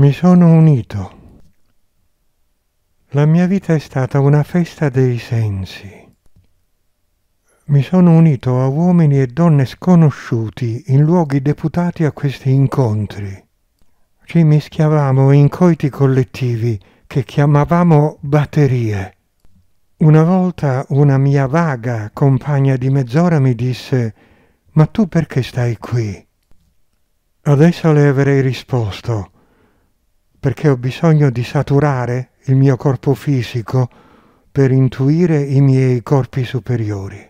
Mi sono unito. La mia vita è stata una festa dei sensi. Mi sono unito a uomini e donne sconosciuti in luoghi deputati a questi incontri. Ci mischiavamo in coiti collettivi che chiamavamo batterie. Una volta una mia vaga compagna di mezz'ora mi disse Ma tu perché stai qui? Adesso le avrei risposto perché ho bisogno di saturare il mio corpo fisico per intuire i miei corpi superiori.